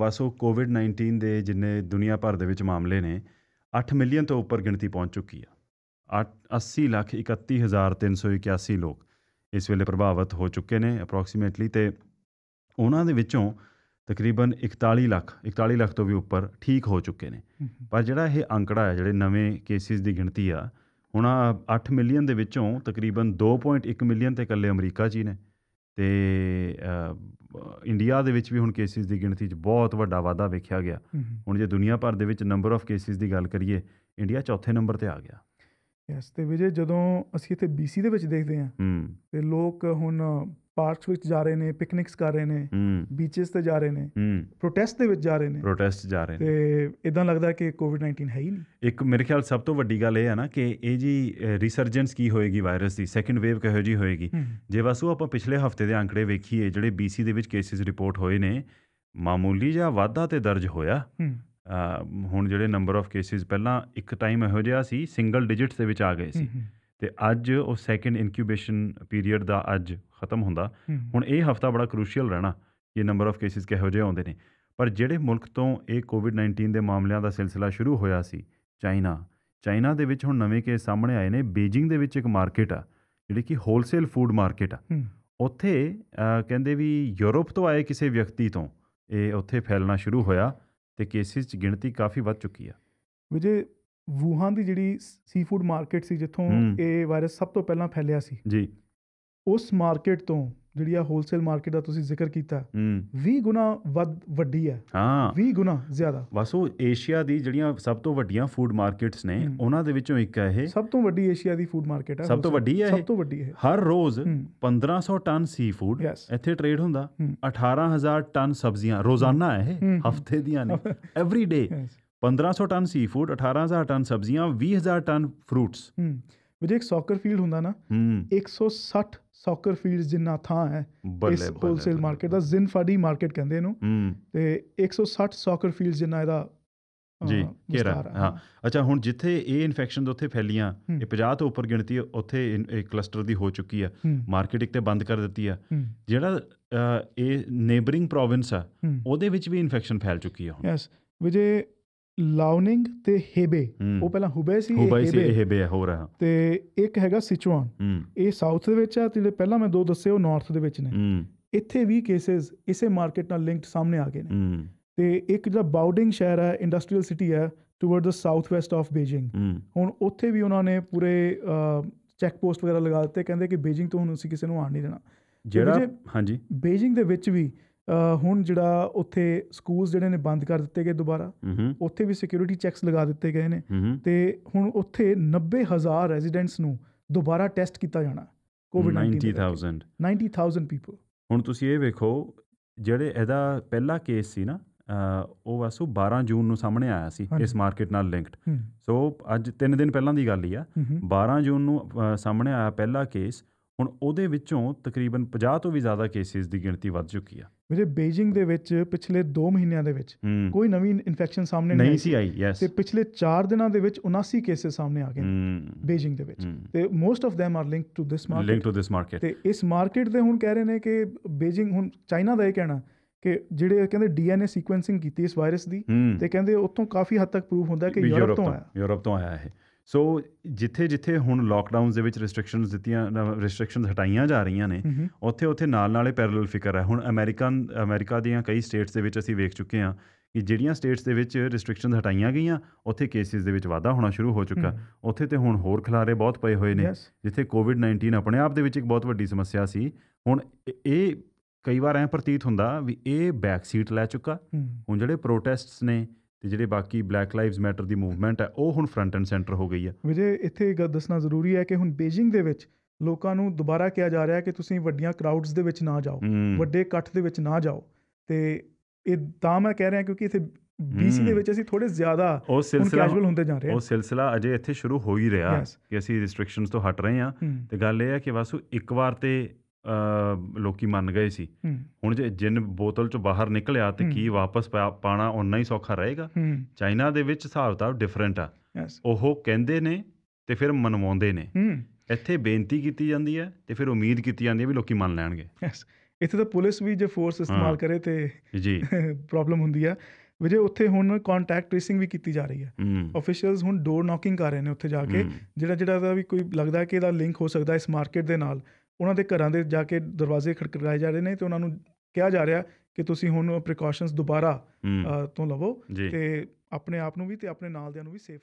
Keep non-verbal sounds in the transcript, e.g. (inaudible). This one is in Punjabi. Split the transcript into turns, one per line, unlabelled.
ਬਸ ਉਹ ਕੋਵਿਡ-19 ਦੇ ਜਿੰਨੇ ਦੁਨੀਆ ਭਰ ਦੇ ਵਿੱਚ ਮਾਮਲੇ ਨੇ 8 ਮਿਲੀਅਨ ਤੋਂ ਉੱਪਰ ਗਿਣਤੀ ਪਹੁੰਚ ਚੁੱਕੀ ਆ 80 ਲੱਖ 31381 ਲੋਕ ਇਸ ਵੇਲੇ ਪ੍ਰਭਾਵਿਤ ਹੋ ਚੁੱਕੇ ਨੇ ਅਪਰੋਕਸੀਮੇਟਲੀ ਤੇ ਉਹਨਾਂ ਦੇ ਵਿੱਚੋਂ ਤਕਰੀਬਨ 41 ਲੱਖ 41 ਲੱਖ ਤੋਂ ਵੀ ਉੱਪਰ ਠੀਕ ਹੋ ਚੁੱਕੇ ਨੇ ਪਰ ਜਿਹੜਾ ਇਹ ਅੰਕੜਾ ਹੈ ਜਿਹੜੇ ਨਵੇਂ ਕੇਸਿਸ ਦੀ ਗਿਣਤੀ ਆ ਹੁਣ 8 ਮਿਲੀਅਨ ਦੇ ਵਿੱਚੋਂ ਤਕਰੀਬਨ 2.1 ਮਿਲੀਅਨ ਤੇ ਇਕੱਲੇ ਅਮਰੀਕਾ 'ਚ ਹੀ ਨੇ ਤੇ ਇੰਡੀਆ ਦੇ ਵਿੱਚ ਵੀ ਹੁਣ ਕੇਸਿਸ ਦੀ ਗਿਣਤੀ 'ਚ ਬਹੁਤ ਵੱਡਾ ਵਾਧਾ ਵੇਖਿਆ ਗਿਆ ਹੁਣ ਜੇ ਦੁਨੀਆ ਭਰ ਦੇ ਵਿੱਚ ਨੰਬਰ ਆਫ ਕੇਸਿਸ ਦੀ ਗੱਲ ਕਰੀਏ ਇੰਡੀਆ ਚੌਥੇ ਨੰਬਰ ਤੇ ਆ ਗਿਆ
ਯਸ ਤੇ ਵਿਜੇ ਜਦੋਂ ਅਸੀਂ ਇੱਥੇ ਬੀਸੀ ਦੇ ਵਿੱਚ ਦੇਖਦੇ ਹਾਂ ਤੇ ਲੋਕ ਹੁਣ ਪਾਰਕਸ ਵਿੱਚ ਜਾ ਰਹੇ ਨੇ ਪਿਕਨਿਕਸ ਕਰ ਰਹੇ ਨੇ ਬੀਚਸ ਤੇ ਜਾ ਰਹੇ ਨੇ ਪ੍ਰੋਟੈਸਟ ਦੇ ਵਿੱਚ ਜਾ ਰਹੇ ਨੇ
ਪ੍ਰੋਟੈਸਟ ਜਾ ਰਹੇ ਨੇ
ਤੇ ਇਦਾਂ ਲੱਗਦਾ ਕਿ ਕੋਵਿਡ-19 ਹੈ ਹੀ ਨਹੀਂ
ਇੱਕ ਮੇਰੇ ਖਿਆਲ ਸਭ ਤੋਂ ਵੱਡੀ ਗੱਲ ਇਹ ਹੈ ਨਾ ਕਿ ਇਹ ਜੀ ਰੀਸਰਜੈਂਸ ਕੀ ਹੋਏਗੀ ਵਾਇਰਸ ਦੀ ਸੈਕੰਡ ਵੇਵ ਕਿਹੋ ਜੀ ਹੋਏਗੀ ਜੇ ਵਸੂ ਆਪਾਂ ਪਿਛਲੇ ਹਫਤੇ ਦੇ ਅੰਕੜੇ ਵੇਖੀਏ ਜਿਹੜੇ ਬੀਸੀ ਦੇ ਵਿੱਚ ਕੇਸਿਸ ਰਿਪੋਰਟ ਹੋਏ ਨੇ ਮਾਮੂਲੀ ਜਾਂ ਵਾਧਾ ਤੇ ਦਰਜ ਹੋਇਆ ਹੁਣ ਜਿਹੜੇ ਨੰਬਰ ਆਫ ਕੇਸਿਸ ਪਹਿਲਾਂ ਇੱਕ ਟਾਈਮ ਇਹੋ ਜਿਹਾ ਸੀ ਸਿੰਗਲ ਡਿਜਿਟਸ ਦੇ ਵਿੱਚ ਆ ਗਏ ਸੀ ਤੇ ਅੱਜ ਉਹ ਸੈਕੰਡ ਇਨਕਿਊਬੇਸ਼ਨ ਪੀਰੀਅਡ ਦਾ ਅੱਜ ਖਤਮ ਹੁੰਦਾ ਹੁਣ ਇਹ ਹਫਤਾ ਬੜਾ ਕਰੂਸ਼ੀਅਲ ਰਹਿਣਾ ਕਿ ਨੰਬਰ ਆਫ ਕੇਸਿਸ ਕਿਹੋ ਜਿਹੇ ਆਉਂਦੇ ਨੇ ਪਰ ਜਿਹੜੇ ਮੁਲਕ ਤੋਂ ਇਹ ਕੋਵਿਡ-19 ਦੇ ਮਾਮਲਿਆਂ ਦਾ ਸਿਲਸਿਲਾ ਸ਼ੁਰੂ ਹੋਇਆ ਸੀ ਚਾਈਨਾ ਚਾਈਨਾ ਦੇ ਵਿੱਚ ਹੁਣ ਨਵੇਂ ਕੇਸ ਸਾਹਮਣੇ ਆਏ ਨੇ ਬੀਜਿੰਗ ਦੇ ਵਿੱਚ ਇੱਕ ਮਾਰਕੀਟ ਆ ਜਿਹੜੀ ਕਿ ਹੋਲਸੇਲ ਫੂਡ ਮਾਰਕੀਟ ਆ ਉੱਥੇ ਕਹਿੰਦੇ ਵੀ ਯੂਰਪ ਤੋਂ ਆਏ ਕਿਸੇ ਵਿਅਕਤੀ ਤੋਂ ਇਹ ਉੱਥੇ ਫੈਲਣਾ ਸ਼ੁਰੂ ਹੋਇਆ ਤੇ ਕੇਸਿਸ ਚ ਗਿਣਤੀ ਕਾਫੀ ਵੱਧ ਚੁੱਕੀ ਆ
ਵਿਜੇ ਵੂਹਾਨ ਦੀ ਜਿਹੜੀ ਸੀ ਫੂਡ ਮਾਰਕੀਟ ਸੀ ਜਿੱਥੋਂ ਇਹ ਵਾਇਰਸ ਸਭ ਤੋਂ ਪਹਿਲਾਂ ਫੈਲਿਆ ਸੀ ਜੀ ਉਸ ਮਾਰਕੀਟ ਤੋਂ ਜਿਹੜੀ ਆ ਹੋਲਸੇਲ ਮਾਰਕੀਟ ਦਾ ਤੁਸੀਂ ਜ਼ਿਕਰ ਕੀਤਾ 20 ਗੁਣਾ ਵੱਧ ਵੱਡੀ ਹੈ
ਹਾਂ 20 ਗੁਣਾ ਜ਼ਿਆਦਾ ਬਸ ਉਹ ਏਸ਼ੀਆ ਦੀ ਜਿਹੜੀਆਂ ਸਭ ਤੋਂ ਵੱਡੀਆਂ ਫੂਡ ਮਾਰਕੀਟਸ ਨੇ ਉਹਨਾਂ ਦੇ ਵਿੱਚੋਂ ਇੱਕ ਹੈ ਇਹ ਸਭ
ਤੋਂ ਵੱਡੀ ਏਸ਼ੀਆ ਦੀ ਫੂਡ ਮਾਰਕੀਟ ਹੈ ਸਭ ਤੋਂ ਵੱਡੀ ਹੈ ਸਭ ਤੋਂ ਵੱਡੀ ਹੈ
ਹਰ ਰੋਜ਼ 1500 ਟਨ ਸੀ ਫੂਡ ਇੱਥੇ ਟ੍ਰੇਡ ਹੁੰਦਾ 18000 ਟਨ ਸਬਜ਼ੀਆਂ ਰੋਜ਼ਾਨਾ ਹੈ ਇਹ ਹਫਤੇ ਦੀਆਂ ਨਹੀਂ every day 1500 ton seafood 18000 ton ਸਬਜ਼ੀਆਂ 20000 ਟਨ ਫਰੂਟਸ
ਹੂੰ ਵਿਜੇ ਇੱਕ ਸੌਕਰ ਫੀਲਡ ਹੁੰਦਾ ਨਾ 160 ਸੌਕਰ ਫੀਲਡਸ ਜਿੰਨਾ ਥਾਂ ਹੈ ਇਸ ਹੋਲਸੇਲ ਮਾਰਕੀਟ ਦਾ ਜ਼ਿਨਫਾਡੀ ਮਾਰਕੀਟ ਕਹਿੰਦੇ ਇਹਨੂੰ ਤੇ 160 ਸੌਕਰ ਫੀਲਡਸ ਜਿੰਨਾ ਇਹਦਾ ਜੀ ਕਿਹੜਾ ਹਾਂ
ਅੱਛਾ ਹੁਣ ਜਿੱਥੇ ਇਹ ਇਨਫੈਕਸ਼ਨ ਉੱਥੇ ਫੈਲੀਆਂ ਇਹ 50 ਤੋਂ ਉੱਪਰ ਗਿਣਤੀ ਉੱਥੇ ਇੱਕ ਕਲਸਟਰ ਦੀ ਹੋ ਚੁੱਕੀ ਆ ਮਾਰਕੀਟ ਇੱਕ ਤੇ ਬੰਦ ਕਰ ਦਿੱਤੀ ਆ ਜਿਹੜਾ ਇਹ ਨੇਬਰਿੰਗ ਪ੍ਰੋਵਿੰਸ ਆ ਉਹਦੇ ਵਿੱਚ ਵੀ ਇਨਫੈਕਸ਼ਨ ਫੈਲ ਚੁੱਕੀ ਆ ਹੁਣ
ਯੈਸ ਵਿਜੇ ਲਾਉਨਿੰਗ ਤੇ ਹੇਬੇ ਉਹ ਪਹਿਲਾਂ ਹੁਬੇ ਸੀ ਹੁਬੇ ਸੀ
ਹੇਬੇ ਹੋ ਰਹਾ
ਤੇ ਇੱਕ ਹੈਗਾ ਸਿਚੁਆਨ ਇਹ ਸਾਊਥ ਦੇ ਵਿੱਚ ਆ ਤੇ ਜਿਹੜੇ ਪਹਿਲਾਂ ਮੈਂ ਦੋ ਦੱਸੇ ਉਹ ਨਾਰਥ ਦੇ ਵਿੱਚ ਨੇ ਇੱਥੇ ਵੀ ਕੇਸਸ ਇਸੇ ਮਾਰਕੀਟ ਨਾਲ ਲਿੰਕਡ ਸਾਹਮਣੇ ਆ ਗਏ ਨੇ ਤੇ ਇੱਕ ਜਿਹੜਾ ਬਾਉਡਿੰਗ ਸ਼ਹਿਰ ਹੈ ਇੰਡਸਟਰੀਅਲ ਸਿਟੀ ਹੈ toward the south west of Beijing ਹੁਣ ਉੱਥੇ ਵੀ ਉਹਨਾਂ ਨੇ ਪੂਰੇ ਚੈੱਕ ਪੋਸਟ ਵਗੈਰਾ ਲਗਾ ਦਿੱਤੇ ਕਹਿੰਦੇ ਕਿ ਬੀਜਿੰਗ ਤੋਂ ਹੁਣ ਅਸੀਂ ਕਿਸੇ ਨੂੰ ਆਣ ਨਹੀਂ ਦੇਣਾ ਜਿਹੜਾ ਹਾਂਜੀ ਬੀਜਿੰਗ ਦੇ ਵਿੱਚ ਵੀ ਹੁਣ ਜਿਹੜਾ ਉੱਥੇ ਸਕੂਲਸ ਜਿਹੜੇ ਨੇ ਬੰਦ ਕਰ ਦਿੱਤੇ ਗਏ ਦੁਬਾਰਾ ਉੱਥੇ ਵੀ ਸਿਕਿਉਰਿਟੀ ਚੈੱਕਸ ਲਗਾ ਦਿੱਤੇ ਗਏ ਨੇ ਤੇ ਹੁਣ ਉੱਥੇ 90000 ਰੈਜ਼ੀਡੈਂਟਸ ਨੂੰ ਦੁਬਾਰਾ ਟੈਸਟ ਕੀਤਾ ਜਾਣਾ ਕੋਵਿਡ
90000
90000 ਪੀਪਲ
ਹੁਣ ਤੁਸੀਂ ਇਹ ਵੇਖੋ ਜਿਹੜੇ ਇਹਦਾ ਪਹਿਲਾ ਕੇਸ ਸੀ ਨਾ ਉਹ ਵਾਸੂ 12 ਜੂਨ ਨੂੰ ਸਾਹਮਣੇ ਆਇਆ ਸੀ ਇਸ ਮਾਰਕੀਟ ਨਾਲ ਲਿੰਕਡ ਸੋ ਅੱਜ 3 ਦਿਨ ਪਹਿਲਾਂ ਦੀ ਗੱਲ ਹੀ ਆ 12 ਜੂਨ ਨੂੰ ਸਾਹਮਣੇ ਆਇਆ ਪਹਿਲਾ ਕੇਸ ਹੁਣ ਉਹਦੇ ਵਿੱਚੋਂ ਤਕਰੀਬਨ 50 ਤੋਂ ਵੀ ਜ਼ਿਆਦਾ ਕੇਸਿਸ ਦੀ ਗਿਣਤੀ ਵੱਧ ਚੁੱਕੀ ਆ
ਵੀਰੇ ਬੀਜਿੰਗ ਦੇ ਵਿੱਚ ਪਿਛਲੇ 2 ਮਹੀਨਿਆਂ ਦੇ ਵਿੱਚ ਕੋਈ ਨਵੀਂ ਇਨਫੈਕਸ਼ਨ ਸਾਹਮਣੇ ਨਹੀਂ ਸੀ ਆਈ ਯੈਸ ਤੇ ਪਿਛਲੇ 4 ਦਿਨਾਂ ਦੇ ਵਿੱਚ 79 ਕੇਸਸ ਸਾਹਮਣੇ ਆ ਗਏ ਬੀਜਿੰਗ ਦੇ ਵਿੱਚ ਤੇ most of them are linked to this market linked to this market ਤੇ ਇਸ ਮਾਰਕੀਟ ਦੇ ਹੁਣ ਕਹਿ ਰਹੇ ਨੇ ਕਿ ਬੀਜਿੰਗ ਹੁਣ ਚਾਈਨਾ ਦਾ ਇਹ ਕਹਿਣਾ ਕਿ ਜਿਹੜੇ ਕਹਿੰਦੇ ਡੀਐਨਏ ਸੀਕੁਐਂਸਿੰਗ ਕੀਤੀ ਇਸ ਵਾਇਰਸ ਦੀ ਤੇ ਕਹਿੰਦੇ ਉੱਥੋਂ ਕਾਫੀ ਹੱਦ ਤੱਕ ਪ੍ਰੂਫ ਹੁੰਦਾ ਕਿ ਯੂਰਪ ਤੋਂ ਆਇਆ
ਯੂਰਪ ਤੋਂ ਆਇਆ ਹੈ ਸੋ ਜਿੱਥੇ ਜਿੱਥੇ ਹੁਣ ਲਾਕਡਾਊਨਸ ਦੇ ਵਿੱਚ ਰੈਸਟ੍ਰਿਕਸ਼ਨਸ ਦਿੱਤੀਆਂ ਰੈਸਟ੍ਰਿਕਸ਼ਨਸ ਹਟਾਈਆਂ ਜਾ ਰਹੀਆਂ ਨੇ ਉੱਥੇ ਉੱਥੇ ਨਾਲ ਨਾਲੇ ਪੈਰਲਲ ਫਿਕਰ ਹੈ ਹੁਣ ਅਮਰੀਕਨ ਅਮਰੀਕਾ ਦੀਆਂ ਕਈ ਸਟੇਟਸ ਦੇ ਵਿੱਚ ਅਸੀਂ ਵੇਖ ਚੁੱਕੇ ਹਾਂ ਕਿ ਜਿਹੜੀਆਂ ਸਟੇਟਸ ਦੇ ਵਿੱਚ ਰੈਸਟ੍ਰਿਕਸ਼ਨਸ ਹਟਾਈਆਂ ਗਈਆਂ ਉੱਥੇ ਕੇਸਿਸ ਦੇ ਵਿੱਚ ਵਾਧਾ ਹੋਣਾ ਸ਼ੁਰੂ ਹੋ ਚੁੱਕਾ ਉੱਥੇ ਤੇ ਹੁਣ ਹੋਰ ਖਲਾਰੇ ਬਹੁਤ ਪਏ ਹੋਏ ਨੇ ਜਿੱਥੇ ਕੋਵਿਡ-19 ਆਪਣੇ ਆਪ ਦੇ ਵਿੱਚ ਇੱਕ ਬਹੁਤ ਵੱਡੀ ਸਮੱਸਿਆ ਸੀ ਹੁਣ ਇਹ ਕਈ ਵਾਰ ਐ ਪ੍ਰਤੀਤ ਹੁੰਦਾ ਵੀ ਇਹ ਬੈਕ ਸੀਟ ਲੈ ਚੁੱਕਾ ਹੁਣ ਜਿਹੜੇ ਪ੍ਰੋਟੈਸਟਸ ਨੇ ਤੇ ਜਿਹੜੇ ਬਾਕੀ ਬਲੈਕ ਲਾਈਵਸ ਮੈਟਰ ਦੀ ਮੂਵਮੈਂਟ ਹੈ ਉਹ ਹੁਣ ਫਰੰਟ ਐਂਡ ਸੈਂਟਰ ਹੋ ਗਈ
ਹੈ ਵਿਜੇ ਇੱਥੇ ਇਹ ਗੱਲ ਦੱਸਣਾ ਜ਼ਰੂਰੀ ਹੈ ਕਿ ਹੁਣ ਬੀਜਿੰਗ ਦੇ ਵਿੱਚ ਲੋਕਾਂ ਨੂੰ ਦੁਬਾਰਾ ਕਿਹਾ ਜਾ ਰਿਹਾ ਹੈ ਕਿ ਤੁਸੀਂ ਵੱਡੀਆਂ ਕਰਾਊਡਸ ਦੇ ਵਿੱਚ ਨਾ ਜਾਓ ਵੱਡੇ ਇਕੱਠ ਦੇ ਵਿੱਚ ਨਾ ਜਾਓ ਤੇ ਇਹ ਤਾਂ ਮੈਂ ਕਹਿ ਰਿਹਾ ਕਿਉਂਕਿ ਇੱਥੇ BC ਦੇ ਵਿੱਚ ਅਸੀਂ ਥੋੜੇ ਜ਼ਿਆਦਾ ਉਹ ਸਿਲਸਿਲਾ ਕੈਜੂਅਲ ਹੁੰਦੇ ਜਾ ਰਹੇ ਹਾਂ ਉਹ
ਸਿਲਸਿਲਾ ਅਜੇ ਇੱਥੇ ਸ਼ੁਰੂ ਹੋ ਹੀ ਰਿਹਾ ਕਿ ਅਸੀਂ ਰੈਸਟ੍ਰਿਕਸ਼ਨਸ ਤੋਂ ਹਟ ਰਹੇ ਹਾਂ ਤੇ ਗੱਲ ਇਹ ਹੈ ਕਿ ਵਾਸੂ ਇੱਕ ਵਾਰ ਤੇ ਲੋਕੀ ਮੰਨ ਗਏ ਸੀ ਹੁਣ ਜੇ ਜਿੰਨ ਬੋਤਲ ਚ ਬਾਹਰ ਨਿਕਲਿਆ ਤੇ ਕੀ ਵਾਪਸ ਪਾਣਾ ਉਨਾ ਹੀ ਸੌਖਾ ਰਹੇਗਾ ਚਾਈਨਾ ਦੇ ਵਿੱਚ ਹਿਸਾਬ-ਕਿਤਾਬ ਡਿਫਰੈਂਟ ਆ ਉਹ ਕਹਿੰਦੇ ਨੇ ਤੇ ਫਿਰ ਮਨਵਾਉਂਦੇ ਨੇ ਇੱਥੇ ਬੇਨਤੀ ਕੀਤੀ ਜਾਂਦੀ ਹੈ ਤੇ ਫਿਰ ਉਮੀਦ ਕੀਤੀ ਜਾਂਦੀ ਹੈ ਵੀ ਲੋਕੀ ਮੰਨ ਲੈਣਗੇ
ਇੱਥੇ ਤਾਂ ਪੁਲਿਸ ਵੀ ਜੇ ਫੋਰਸ ਇਸਤੇਮਾਲ ਕਰੇ ਤੇ ਜੀ ਪ੍ਰੋਬਲਮ (laughs) ਹੁੰਦੀ ਆ ਵਿਜੇ ਉੱਥੇ ਹੁਣ ਕੰਟੈਕਟ ਟ੍ਰੇਸਿੰਗ ਵੀ ਕੀਤੀ ਜਾ ਰਹੀ ਹੈ ਅਫੀਸ਼ੀਅਲਸ ਹੁਣ ਡੋਰ ਨੋਕਿੰਗ ਕਰ ਰਹੇ ਨੇ ਉੱਥੇ ਜਾ ਕੇ ਜਿਹੜਾ ਜਿਹੜਾ ਦਾ ਵੀ ਕੋਈ ਲੱਗਦਾ ਕਿ ਇਹਦਾ ਲਿੰਕ ਹੋ ਸਕਦਾ ਇਸ ਮਾਰਕੀਟ ਦੇ ਨਾਲ ਉਹਨਾਂ ਦੇ ਘਰਾਂ ਦੇ ਜਾ ਕੇ ਦਰਵਾਜ਼ੇ ਖੜਕਾਏ ਜਾ ਰਹੇ ਨੇ ਤੇ ਉਹਨਾਂ ਨੂੰ ਕਿਹਾ ਜਾ ਰਿਹਾ ਕਿ ਤੁਸੀਂ ਹੁਣ ਪ੍ਰੀਕਾਸ਼ਨਸ ਦੁਬਾਰਾ ਤੋਂ ਲਵੋ ਤੇ ਆਪਣੇ ਆਪ ਨੂੰ ਵੀ ਤੇ ਆਪਣੇ ਨਾਲ ਦਿਆਂ ਨੂੰ ਵੀ ਸੇਫ